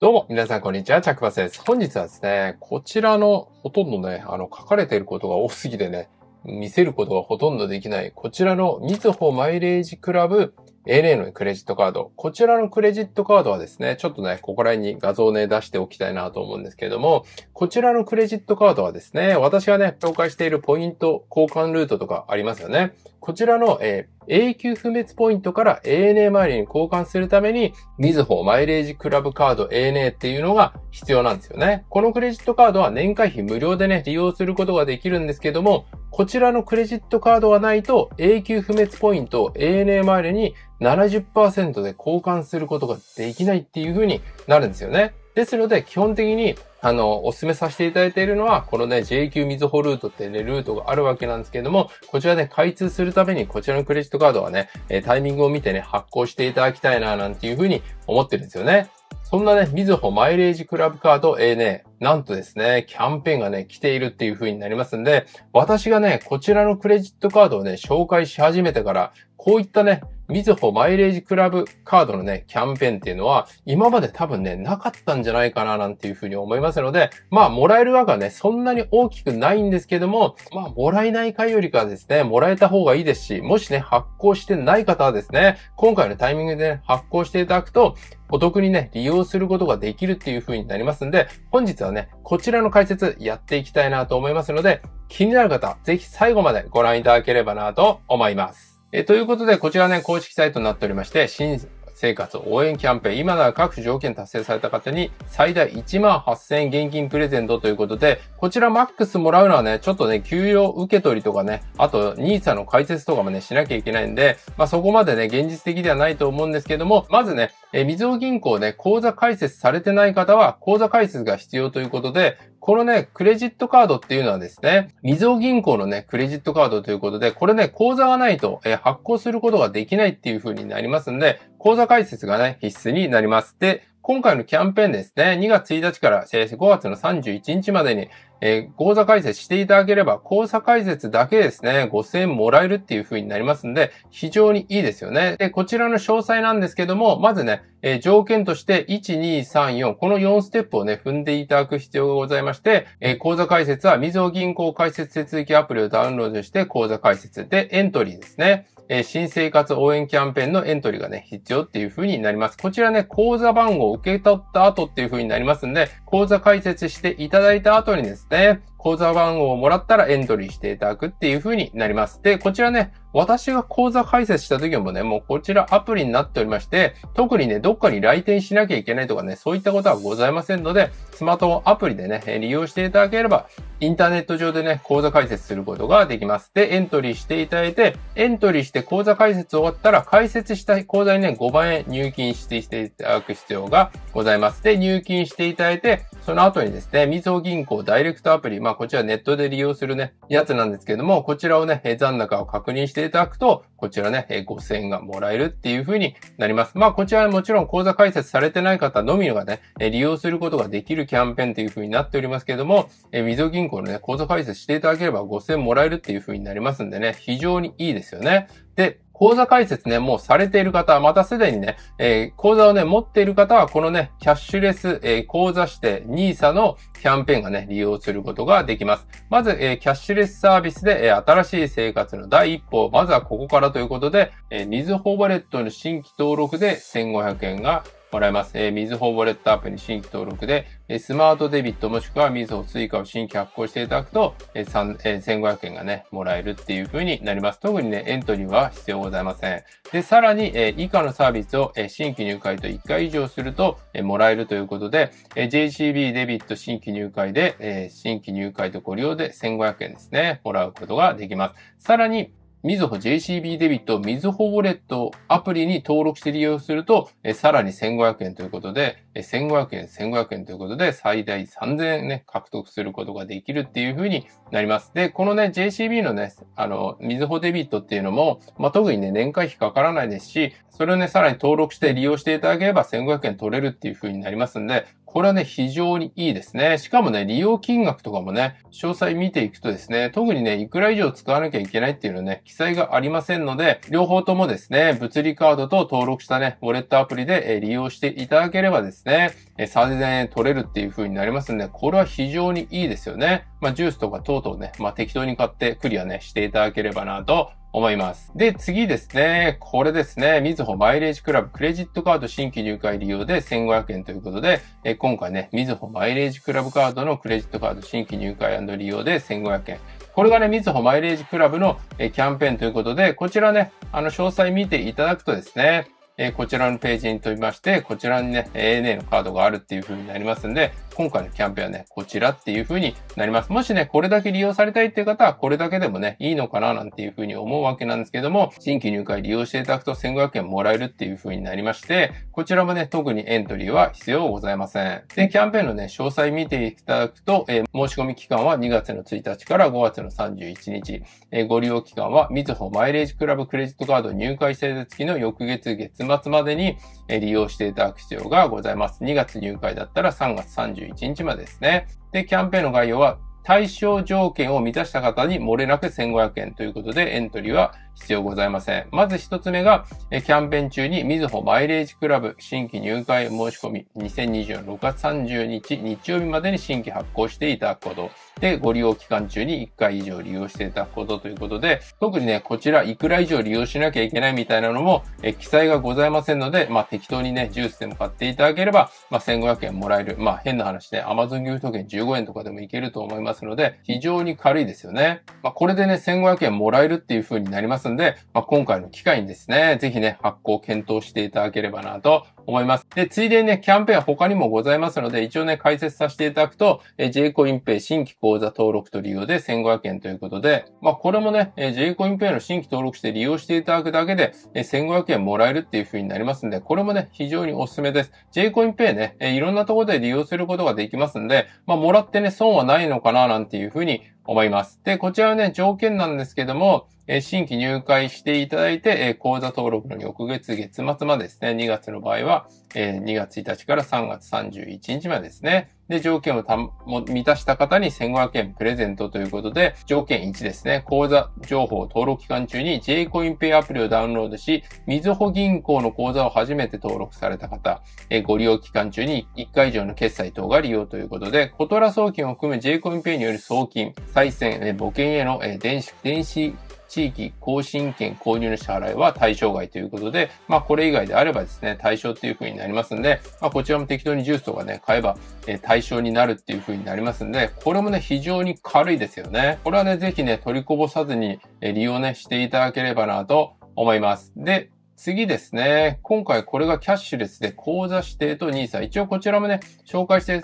どうも、皆さん、こんにちは。チャックバスです。本日はですね、こちらのほとんどね、あの、書かれていることが多すぎてね、見せることがほとんどできない、こちらのみずほマイレージクラブ ANA のクレジットカード。こちらのクレジットカードはですね、ちょっとね、ここら辺に画像をね、出しておきたいなと思うんですけれども、こちらのクレジットカードはですね、私がね、紹介しているポイント交換ルートとかありますよね。こちらの、えー、永久不滅ポイントから ANA 周りに交換するために、みずほマイレージクラブカード ANA っていうのが必要なんですよね。このクレジットカードは年会費無料でね、利用することができるんですけども、こちらのクレジットカードがないと永久不滅ポイント ANA 周りに70%で交換することができないっていう風になるんですよね。ですので、基本的に、あの、お勧めさせていただいているのは、このね、JQ みずほルートってね、ルートがあるわけなんですけれども、こちらね、開通するために、こちらのクレジットカードはね、タイミングを見てね、発行していただきたいな、なんていう風に思ってるんですよね。そんなね、みずほマイレージクラブカード、えー、ね、なんとですね、キャンペーンがね、来ているっていう風になりますんで、私がね、こちらのクレジットカードをね、紹介し始めてから、こういったね、みずほマイレージクラブカードのね、キャンペーンっていうのは、今まで多分ね、なかったんじゃないかななんていうふうに思いますので、まあ、もらえる輪はね、そんなに大きくないんですけども、まあ、もらえない回よりかはですね、もらえた方がいいですし、もしね、発行してない方はですね、今回のタイミングで、ね、発行していただくと、お得にね、利用することができるっていう風になりますんで、本日はね、こちらの解説やっていきたいなと思いますので、気になる方、ぜひ最後までご覧いただければなと思います。えということで、こちらね、公式サイトになっておりまして、新生活応援キャンペーン、今なら各種条件達成された方に最大1万8000円現金プレゼントということで、こちらマックスもらうのはね、ちょっとね、給与受け取りとかね、あと NISA の解説とかもね、しなきゃいけないんで、まあそこまでね、現実的ではないと思うんですけども、まずね、えみずほ銀行ね、口座開設されてない方は、口座開設が必要ということで、このね、クレジットカードっていうのはですね、みずほ銀行のね、クレジットカードということで、これね、口座がないと、え発行することができないっていう風になりますんで、口座開設がね、必須になります。で、今回のキャンペーンですね、2月1日から5月の31日までに、えー、口座開設していただければ、口座開設だけですね、5000円もらえるっていう風になりますんで、非常にいいですよね。で、こちらの詳細なんですけども、まずね、えー、条件として、1、2、3、4、この4ステップをね、踏んでいただく必要がございまして、えー、口座開設は、みぞ銀行開設手続きアプリをダウンロードして、口座開設でエントリーですね。えー、新生活応援キャンペーンのエントリーがね、必要っていう風になります。こちらね、口座番号を受け取った後っていう風になりますんで、口座開設していただいた後にですね、口座番号をもらったらエントリーしていただくっていう風になります。で、こちらね、私が講座開設した時もね、もうこちらアプリになっておりまして、特にね、どっかに来店しなきゃいけないとかね、そういったことはございませんので、スマートフォンアプリでね、利用していただければ、インターネット上でね、講座開設することができます。で、エントリーしていただいて、エントリーして講座開設終わったら、開設した講座にね、5万円入金していただく必要がございます。で、入金していただいて、その後にですね、みず銀行ダイレクトアプリ、まあこちらネットで利用するね、やつなんですけども、こちらをね、残高を確認していただくと、こちらね、え5000円がもらえるっていう風になります。まあ、こちらはもちろん講座開設されてない方のみがね、え利用することができるキャンペーンという風になっておりますけれども、え溝銀行のね、口座開設していただければ5000円もらえるっていう風になりますんでね、非常にいいですよね。で、講座解説ね、もうされている方、またすでにね、えー、講座をね、持っている方は、このね、キャッシュレス、えー、講座指定 NISA のキャンペーンがね、利用することができます。まず、えー、キャッシュレスサービスで、えー、新しい生活の第一歩、まずはここからということで、えー、水ホーバレットの新規登録で1500円がもらえます。えー、みずほウォレットアプリ新規登録で、えスマートデビットもしくはみずほ追加を新規発行していただくと、えーえ1500円がね、もらえるっていう風になります。特にね、エントリーは必要ございません。で、さらに、え以下のサービスを、え新規入会と1回以上すると、えもらえるということで、え JCB デビット新規入会で、え新規入会とご利用で1500円ですね、もらうことができます。さらに、みずほ JCB デビット、みずほウォレットアプリに登録して利用すると、えさらに1500円ということで、え1500円、1500円ということで、最大3000円ね、獲得することができるっていうふうになります。で、このね、JCB のね、あの、みずほデビットっていうのも、まあ、特にね、年会費かからないですし、それをね、さらに登録して利用していただければ1500円取れるっていうふうになりますんで、これはね、非常にいいですね。しかもね、利用金額とかもね、詳細見ていくとですね、特にね、いくら以上使わなきゃいけないっていうのね、記載がありませんので、両方ともですね、物理カードと登録したね、ウォレットアプリで利用していただければですね、3000円取れるっていう風になりますんで、これは非常にいいですよね。まあ、ジュースとか等々ね、まあ、適当に買ってクリアね、していただければなと思います。で、次ですね。これですね。みずほマイレージクラブクレジットカード新規入会利用で1500円ということで、え今回ね、みずほマイレージクラブカードのクレジットカード新規入会利用で1500円。これがね、みずほマイレージクラブのキャンペーンということで、こちらね、あの、詳細見ていただくとですね、えこちらのページに飛びまして、こちらにね、ANA のカードがあるっていう風になりますんで、今回のキャンペーンはね、こちらっていう風になります。もしね、これだけ利用されたいっていう方は、これだけでもね、いいのかななんていう風に思うわけなんですけども、新規入会利用していただくと1500円もらえるっていう風になりまして、こちらもね、特にエントリーは必要ございません。で、キャンペーンのね、詳細見ていただくと、えー、申し込み期間は2月の1日から5月の31日、えー、ご利用期間は、みずほマイレージクラブクレジットカード入会制度付きの翌月月末までに利用していただく必要がございます。2月入会だったら3月31日までですね。で、キャンペーンの概要は対象条件を満たした方に漏れなく1500円ということでエントリーは必要ございません。まず一つ目が、キャンペーン中にみずほマイレージクラブ新規入会申し込み2024 6月30日日曜日までに新規発行していただくこと。で、ご利用期間中に1回以上利用していただくことということで、特にね、こちらいくら以上利用しなきゃいけないみたいなのも、え記載がございませんので、まあ適当にね、ジュースでも買っていただければ、まあ1500円もらえる。まあ変な話で、ね、Amazon ギフト券15円とかでもいけると思いますますので、非常に軽いですよね。まあ、これでね、1500円もらえるっていう風になりますんで、まあ、今回の機会にですね、ぜひね、発行検討していただければなと思います。で、ついでにね、キャンペーン他にもございますので、一応ね、解説させていただくと、え J コインペイ新規口座登録と利用で1500円ということで、まあ、これもね、え J コインペイの新規登録して利用していただくだけで、え1500円もらえるっていう風になりますんで、これもね、非常におすすめです。J コインペイね、えいろんなところで利用することができますんで、まあ、もらってね、損はないのかななんていう風に思います。で、こちらのね、条件なんですけども、え新規入会していただいて、え講座登録の翌月、月末までですね、2月の場合は、え2月1日から3月31日までですね、で、条件をたも満たした方に1500円プレゼントということで、条件1ですね。口座情報登録期間中に J コインペイアプリをダウンロードし、みずほ銀行の口座を初めて登録された方、えご利用期間中に1回以上の決済等が利用ということで、コトラ送金を含む J コインペイによる送金、再選、え募金への、え電子、電子地域更新券購入の支払いは対象外ということで、まあ、これ以外であればですね、対象っていう風になりますんで、まあ、こちらも適当にジュースとかね、買えば、え対象になるっていう風になりますんで、これもね、非常に軽いですよね。これはね、ぜひね、取りこぼさずに、え利用ね、していただければなと思います。で、次ですね。今回これがキャッシュレスで口座指定と NISA。一応こちらもね、紹介して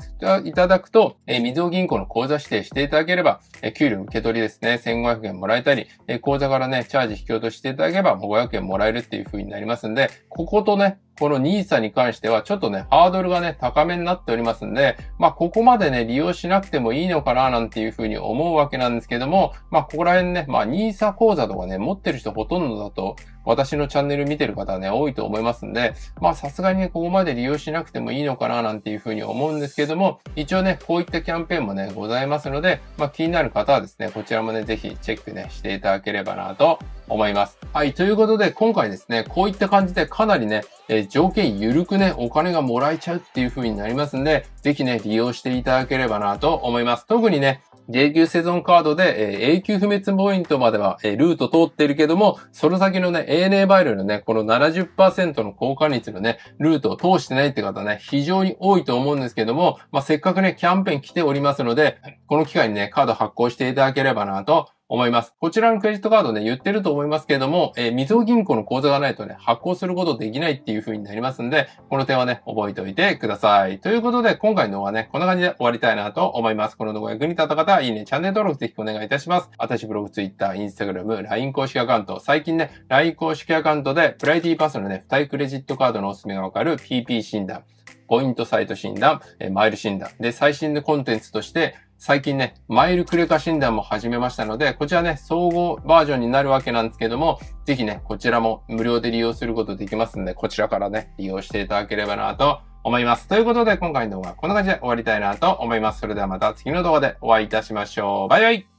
いただくと、えー、みずほ銀行の口座指定していただければ、え給料受け取りですね、1500円もらえたり、え口座からね、チャージ引き落としていただければ、500円もらえるっていう風になりますんで、こことね、この NISA に関してはちょっとね、ハードルがね、高めになっておりますんで、まあ、ここまでね、利用しなくてもいいのかな、なんていうふうに思うわけなんですけども、まあ、ここら辺ね、まあ、NISA 講座とかね、持ってる人ほとんどだと、私のチャンネル見てる方はね、多いと思いますんで、まあ、さすがにね、ここまで利用しなくてもいいのかな、なんていうふうに思うんですけども、一応ね、こういったキャンペーンもね、ございますので、まあ、気になる方はですね、こちらもね、ぜひチェックね、していただければなと思います。はい。ということで、今回ですね、こういった感じでかなりね、えー、条件緩くね、お金がもらえちゃうっていう風になりますんで、ぜひね、利用していただければなと思います。特にね、永久ゾンカードで、えー、永久不滅ポイントまでは、えー、ルート通ってるけども、その先のね、ANA バイルのね、この70%の交換率のね、ルートを通してないって方ね、非常に多いと思うんですけども、まあ、せっかくね、キャンペーン来ておりますので、この機会にね、カード発行していただければなと思います。こちらのクレジットカードね、言ってると思いますけれども、えー、みずほ銀行の口座がないとね、発行することできないっていう風になりますんで、この点はね、覚えておいてください。ということで、今回のはね、こんな感じで終わりたいなと思います。この動画役に立った方は、いいね、チャンネル登録ぜひお願いいたします。私ブログ、ツイッター、インスタグラム、LINE 公式アカウント、最近ね、LINE 公式アカウントで、プライティパスのね、2クレジットカードのおすすめがわかる PP 診断。ポイントサイト診断、えマイル診断。で、最新のコンテンツとして、最近ね、マイルクレカ診断も始めましたので、こちらね、総合バージョンになるわけなんですけども、ぜひね、こちらも無料で利用することできますんで、こちらからね、利用していただければなと思います。ということで、今回の動画はこんな感じで終わりたいなと思います。それではまた次の動画でお会いいたしましょう。バイバイ